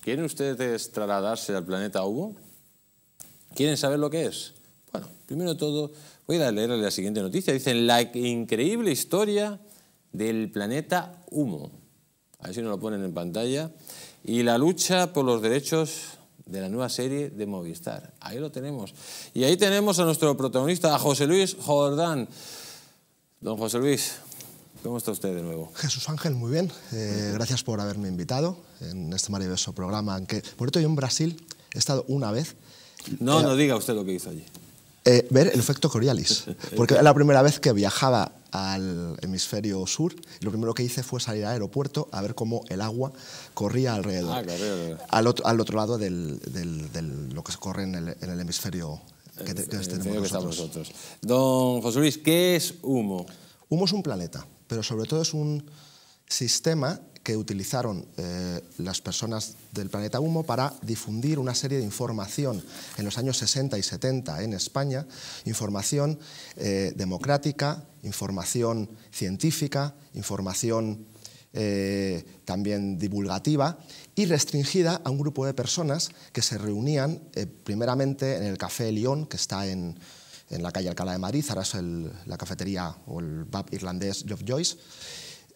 ¿Quieren ustedes trasladarse al planeta humo? ¿Quieren saber lo que es? Bueno, primero todo, voy a leerles la siguiente noticia. Dicen, la increíble historia del planeta Humo. A ver si nos lo ponen en pantalla. Y la lucha por los derechos de la nueva serie de Movistar. Ahí lo tenemos. Y ahí tenemos a nuestro protagonista, a José Luis Jordán. Don José Luis, ¿Cómo está usted de nuevo? Jesús Ángel, muy bien. Eh, gracias por haberme invitado en este maravilloso programa. Aunque, por cierto, yo en Brasil he estado una vez. No, eh, no diga usted lo que hizo allí. Eh, ver el efecto Coriolis. Porque era la primera vez que viajaba al hemisferio sur y lo primero que hice fue salir al aeropuerto a ver cómo el agua corría alrededor. Ah, al, otro, lado de lo que se corre en el, hemisferio que, tenemos Don José Luis, ¿qué es humo? Humo es un planeta pero sobre todo es un sistema que utilizaron eh, las personas del planeta Humo para difundir una serie de información en los años 60 y 70 en España, información eh, democrática, información científica, información eh, también divulgativa y restringida a un grupo de personas que se reunían primeramente en el Café León, que está en, en la calle Alcalá de Madrid, ahora es la cafetería o el pub irlandés Geoff Joyce,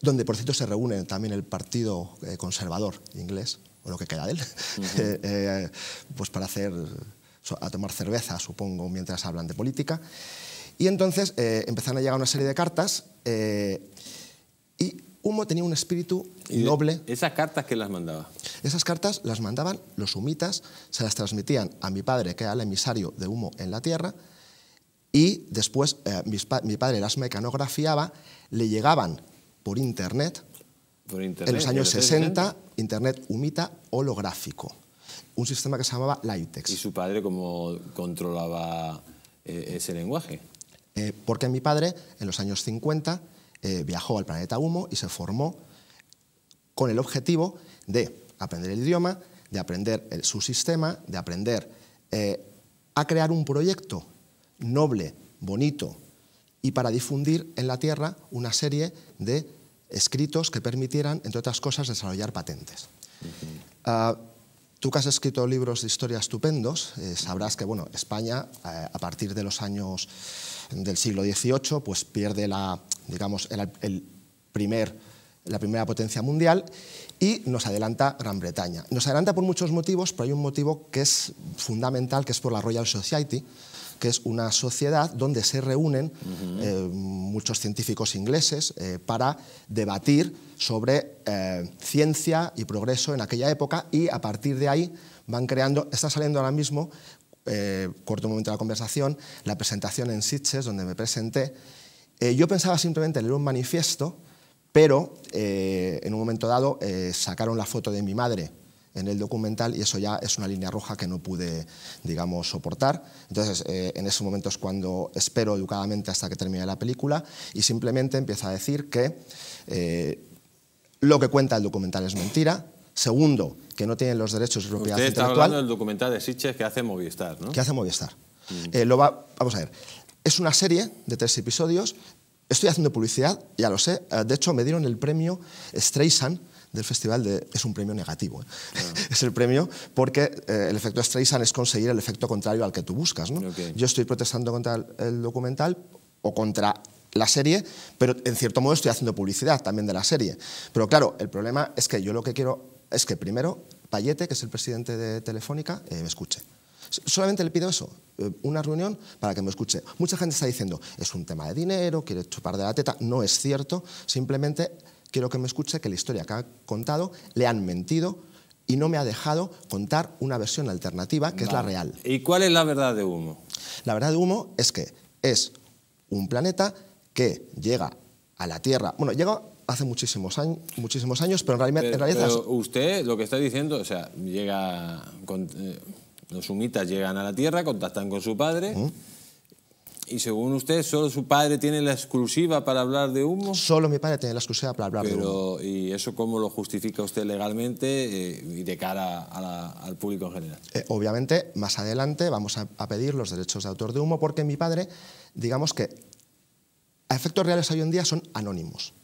donde por cierto se reúne también el Partido eh, Conservador inglés, o lo que queda de él, eh, eh, pues para hacer, a tomar cerveza, supongo, mientras hablan de política. Y entonces empezaron a llegar una serie de cartas y Humo tenía un espíritu ¿Y noble. ¿Esas cartas que las mandaba? Esas cartas las mandaban los humitas, se las transmitían a mi padre, que era el emisario de Humo en la Tierra, y después eh, mi padre las mecanografiaba, le llegaban por internet, en los años 60, internet humita holográfico, un sistema que se llamaba Lightex. ¿Y su padre cómo controlaba eh, ese lenguaje? Eh, porque mi padre en los años 50 viajó al planeta Humo y se formó con el objetivo de aprender el idioma, de aprender su sistema, de aprender a crear un proyecto noble, bonito, y para difundir en la Tierra una serie de escritos que permitieran, entre otras cosas, desarrollar patentes. Ah, tú que has escrito libros de historia estupendos, eh, sabrás que bueno, España, eh, a partir de los años del siglo XVIII, pues pierde la, la primera potencia mundial y nos adelanta Gran Bretaña. Nos adelanta por muchos motivos, pero hay un motivo que es fundamental, que es por la Royal Society, que es una sociedad donde se reúnen eh, muchos científicos ingleses eh, para debatir sobre eh, ciencia y progreso en aquella época y a partir de ahí van creando, está saliendo ahora mismo, corto momento de la conversación, la presentación en Sitches, donde me presenté. yo pensaba simplemente leer un manifiesto, pero en un momento dado sacaron la foto de mi madre en el documental y eso ya es una línea roja que no pude, digamos, soportar. Entonces, eh, en ese momento es cuando espero educadamente hasta que termine la película y simplemente empiezo a decir que eh, lo que cuenta el documental es mentira, Segundo, que no tienen los derechos de propiedad Usted está hablando documental de Sitges que hace Movistar, ¿no? Que hace Movistar. Mm. Eh, lo va, vamos a ver. Es una serie de tres episodios. Estoy haciendo publicidad, ya lo sé. De hecho, me dieron el premio Streisand del festival es un premio negativo. ¿eh? es el premio porque eh, el efecto Streisand es conseguir el efecto contrario al que tú buscas. Yo estoy protestando contra el, documental o contra la serie, pero en cierto modo estoy haciendo publicidad también de la serie. Pero claro, el problema es que yo lo que quiero es que primero Payete, que es el presidente de Telefónica, eh, me escuche. Solamente le pido eso, una reunión para que me escuche. Mucha gente está diciendo, es un tema de dinero, quiere chupar de la teta. No es cierto, simplemente quiero que me escuche que la historia que ha contado le han mentido y no me ha dejado contar una versión alternativa que es la real. ¿Y cuál es la verdad de humo? La verdad de humo es que es un planeta que llega a la Tierra, bueno, llega hace muchísimos, años, muchísimos años, pero en realidad... usted lo que está diciendo, o sea, llega eh, los humitas llegan a la Tierra, contactan con su padre... Y según usted, ¿solo su padre tiene la exclusiva para hablar de humo? Solo mi padre tiene la exclusiva para hablar de humo. ¿Y eso cómo lo justifica usted legalmente eh, y de cara al público en general? Eh, obviamente, más adelante vamos a, pedir los derechos de autor de humo porque mi padre, digamos que a efectos reales hoy en día son anónimos.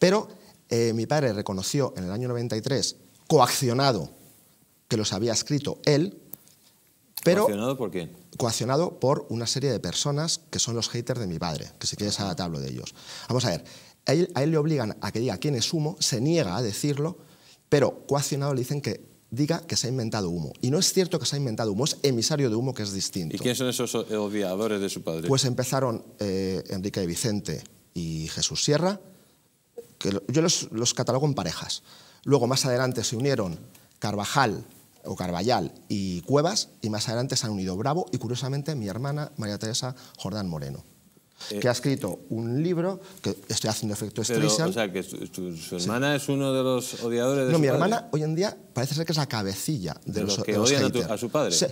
Pero eh, mi padre reconoció en el año 93, coaccionado, que los había escrito él, ¿Coaccionado por quién? Coaccionado por una serie de personas que son los haters de mi padre, que si quieres ahora te hablo de ellos. Vamos a ver, a él, le obligan a que diga quién es humo, se niega a decirlo, pero coaccionado le dicen que diga que se ha inventado humo. Y no es cierto que se ha inventado humo, es emisario de humo que es distinto. ¿Y quiénes son esos odiadores de su padre? Pues empezaron eh, Enrique de Vicente y Jesús Sierra, que yo los, los catalogo en parejas. Luego, más adelante, se unieron Carvajal, o Carballal y Cuevas, y más adelante se han unido Bravo y curiosamente mi hermana María Teresa Jordán Moreno. Eh, que ha escrito un libro que estoy haciendo efecto Streisand. O sea, que su, hermana es uno de los odiadores de No, mi hermana hoy en día parece ser que es la cabecilla de, los, que de odian a, su padre. Sí.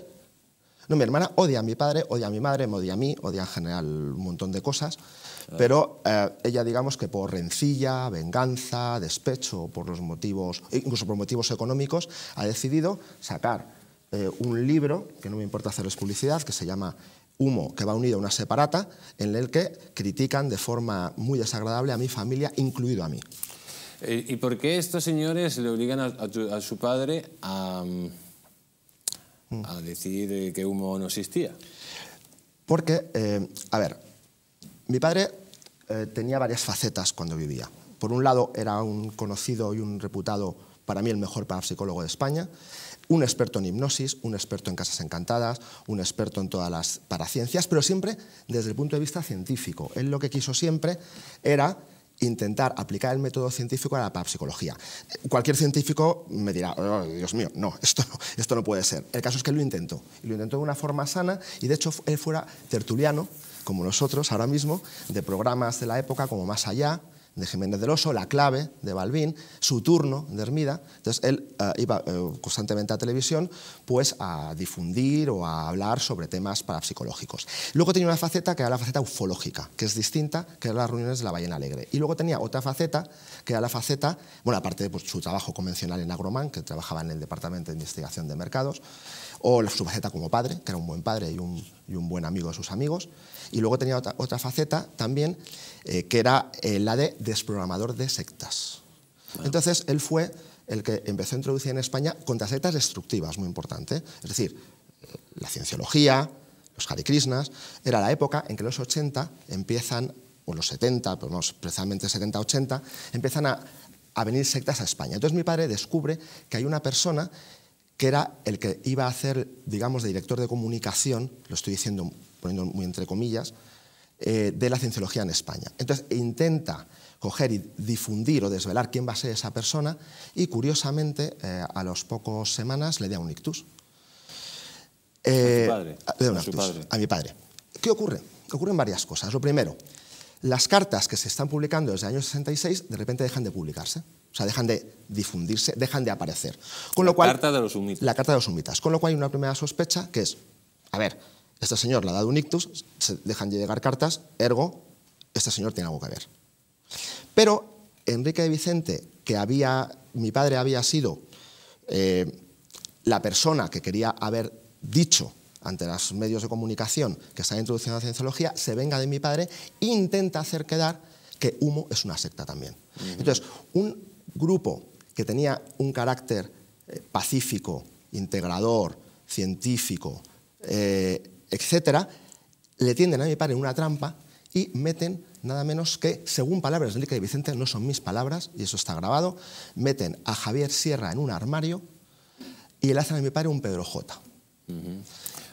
No, mi hermana odia a mi padre, odia a mi madre, odia a mí, odia en general un montón de cosas. Pero eh, ella, digamos que por rencilla, venganza, despecho, por los motivos, incluso por motivos económicos, ha decidido sacar eh, un libro, que no me importa hacerles publicidad, que se llama humo que va unido a una separata en el que critican de forma muy desagradable a mi familia, incluido a mí. Eh, ¿Y por qué estos señores le obligan a, su padre a, mm. a, decidir que humo no existía? Porque, a ver, mi padre eh, tenía varias facetas cuando vivía. Por un lado, era un conocido y un reputado, para mí el mejor parapsicólogo de España, un experto en hipnosis, un experto en casas encantadas, un experto en todas las paraciencias, pero siempre desde el punto de vista científico. Él lo que quiso siempre era intentar aplicar el método científico a la parapsicología. Cualquier científico me dirá, oh, Dios mío, no esto, no, esto no puede ser. El caso es que lo intentó, y lo intentó de una forma sana, y de hecho él fuera tertuliano, como nosotros ahora mismo, de programas de la época como Más Allá, de Jiménez del Oso, La Clave, de Balbín, Su Turno, de Hermida. Entonces él eh, iba eh, constantemente a televisión pues, a difundir o a hablar sobre temas parapsicológicos. Luego tenía una faceta que era la faceta ufológica, que es distinta, que eran las reuniones de la Ballena Alegre. Y luego tenía otra faceta, que era la faceta, bueno, aparte de pues, su trabajo convencional en Agroman, que trabajaba en el Departamento de Investigación de Mercados, o su faceta como padre, que era un buen padre y un, buen amigo de sus amigos. Y luego tenía otra, faceta también, eh, que era eh, la de desprogramador de sectas. Entonces, él fue el que empezó a introducir en España contra sectas destructivas, muy importante. Es decir, la cienciología, los Hare Krishnas, era la época en que los 80 empiezan, o los 70, pero no, precisamente 70-80, empiezan a, a venir sectas a España. Entonces mi padre descubre que hay una persona que era el que iba a hacer, digamos, de director de comunicación, lo estoy diciendo poniendo muy entre comillas, eh, de la cienciología en España. Entonces intenta coger y difundir o desvelar quién va a ser esa persona y curiosamente eh, a los pocos semanas le da un ictus. a, su eh, padre, un a mi padre. ¿Qué ocurre? Ocurren varias cosas. Lo primero, las cartas que se están publicando desde el año 66 de repente dejan de publicarse. O sea, dejan de difundirse, dejan de aparecer. Con la lo cual, carta de los humitas. La carta de los humitas. Con lo cual hay una primera sospecha que es, a ver, este señor le ha dado un ictus, se dejan de llegar cartas, ergo, este señor tiene algo que ver. Pero Enrique de Vicente, que había, mi padre había sido eh, la persona que quería haber dicho ante los medios de comunicación que están introduciendo la cienciología, se venga de mi padre e intenta hacer quedar que Humo es una secta también. Entonces, un grupo que tenía un carácter eh, pacífico, integrador, científico, etc., eh, etcétera, le tienden a mi padre una trampa y meten nada menos que, según palabras de Enrique y Vicente, no son mis palabras, y eso está grabado, meten a Javier Sierra en un armario y le hacen a mi padre un Pedro J.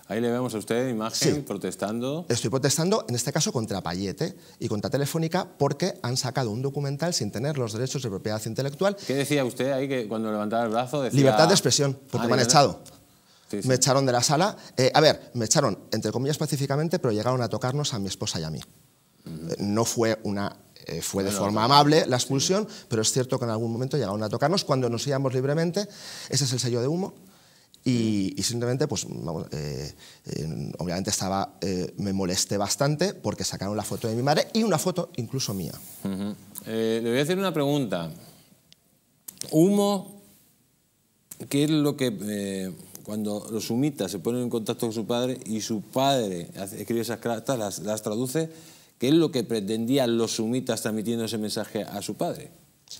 Ahí le vemos a usted imagen protestando. Estoy protestando, en este caso, contra Payete y contra Telefónica porque han sacado un documental sin tener los derechos de propiedad intelectual. ¿Qué decía usted ahí que cuando levantaba el brazo? Decía... Libertad de expresión, porque ah, me han echado. Me echaron de la sala. Eh, a ver, me echaron, entre comillas, pacíficamente, pero llegaron a tocarnos a mi esposa y a mí. No fue una eh, fue de forma amable la expulsión, pero es cierto que en algún momento llegaron a tocarnos cuando nos íbamos libremente. Ese es el sello de humo. Y, simplemente, pues, eh, eh, obviamente eh, me molesté bastante porque sacaron la foto de mi madre y una foto incluso mía. le voy a hacer una pregunta. Humo, ¿qué es lo que cuando los sumitas se ponen en contacto con su padre y su padre escribe esas cartas, las, las traduce, ¿qué es lo que pretendían los sumitas transmitiendo ese mensaje a su padre?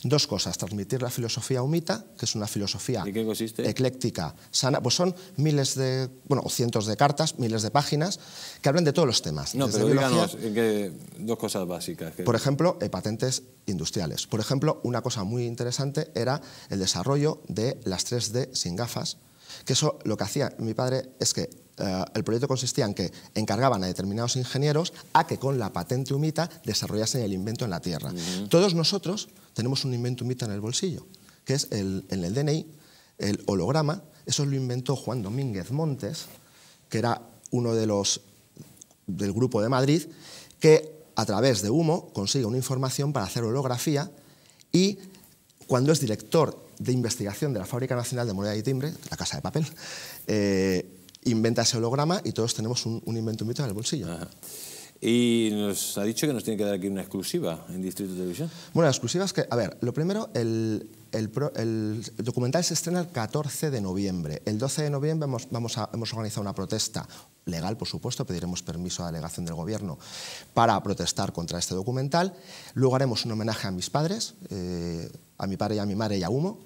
Dos cosas, transmitir la filosofía humita, que es una filosofía ecléctica, sana, pues son miles de, bueno, cientos de cartas, miles de páginas, que hablan de todos los temas. No, pero díganos eh, dos cosas básicas. Por ejemplo, eh, patentes industriales. Por ejemplo, una cosa muy interesante era el desarrollo de las 3D sin gafas, que eso lo que hacía mi padre es que eh, el proyecto consistía en que encargaban a determinados ingenieros a que con la patente humita desarrollasen el invento en la Tierra. Todos nosotros tenemos un invento humita en el bolsillo, que es en el DNI, el holograma. Eso lo inventó Juan Domínguez Montes, que era uno de los del grupo de Madrid, que a través de humo consigue una información para hacer holografía y cuando es director de investigación de la Fábrica Nacional de Moneda y Timbre, la Casa de Papel, eh, inventa ese holograma y todos tenemos un, un invento en el bolsillo. Y nos ha dicho que nos tiene que dar aquí una exclusiva en Distrito Televisión. Bueno, la exclusiva es que, a ver, lo primero, el, el, documental se estrena el 14 de noviembre. El 12 de noviembre hemos, organizado una protesta legal, por supuesto, pediremos permiso a la delegación del Gobierno para protestar contra este documental. Luego haremos un homenaje a mis padres, eh, a mi padre y a mi madre y a Humo.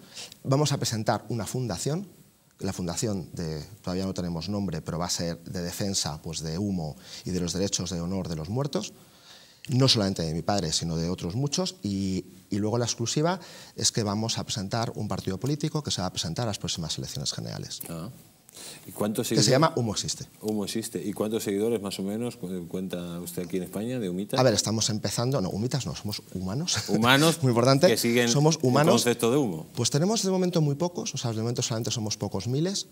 Vamos a presentar una fundación, la fundación de, todavía no tenemos nombre, pero va a ser de defensa pues, de Humo y de los derechos de honor de los muertos no solamente de mi padre, sino de otros muchos. Y, y, luego la exclusiva es que vamos a presentar un partido político que se va a presentar a las próximas elecciones generales. Ah. ¿Y cuántos seguidores? Que se llama Humo Existe. Humo Existe. ¿Y cuántos seguidores más o menos cuenta usted aquí en España de Humitas? A ver, estamos empezando, no, Humitas no, somos humanos. Humanos. muy importante. Que siguen somos humanos. el concepto de humo. Pues tenemos de momento muy pocos, o sea, de momento solamente somos pocos miles,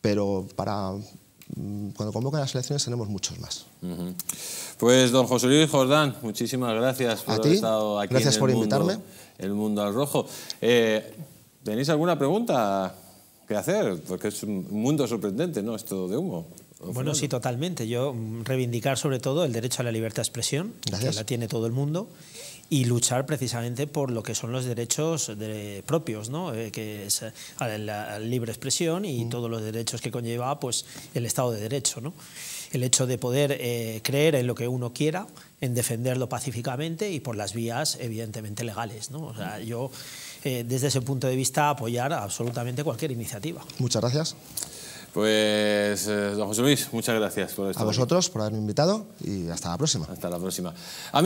pero para mm, cuando convocan las elecciones tenemos muchos más. Uh pues, don José Luis Jordán, muchísimas gracias por ¿A haber estado aquí. Gracias por invitarme. El mundo al rojo. Eh, ¿Tenéis alguna pregunta que hacer? Porque es un mundo sorprendente, ¿no? Esto de humo. Bueno, sí, totalmente. Yo mm, reivindicar sobre todo el derecho a la libertad de expresión, que la tiene todo el mundo, y luchar precisamente por lo que son los derechos propios, ¿no? Eh, que es eh, la, libre expresión y mm. todos los derechos que conlleva pues, el Estado de Derecho. ¿no? el hecho de poder eh, creer en lo que uno quiera, en defenderlo pacíficamente y por las vías evidentemente legales. yo eh, desde ese punto de vista apoyar absolutamente cualquier iniciativa. Muchas gracias. Pues, eh, don José Luis, muchas gracias por estar A vosotros por haberme invitado y hasta la próxima. Hasta la próxima. A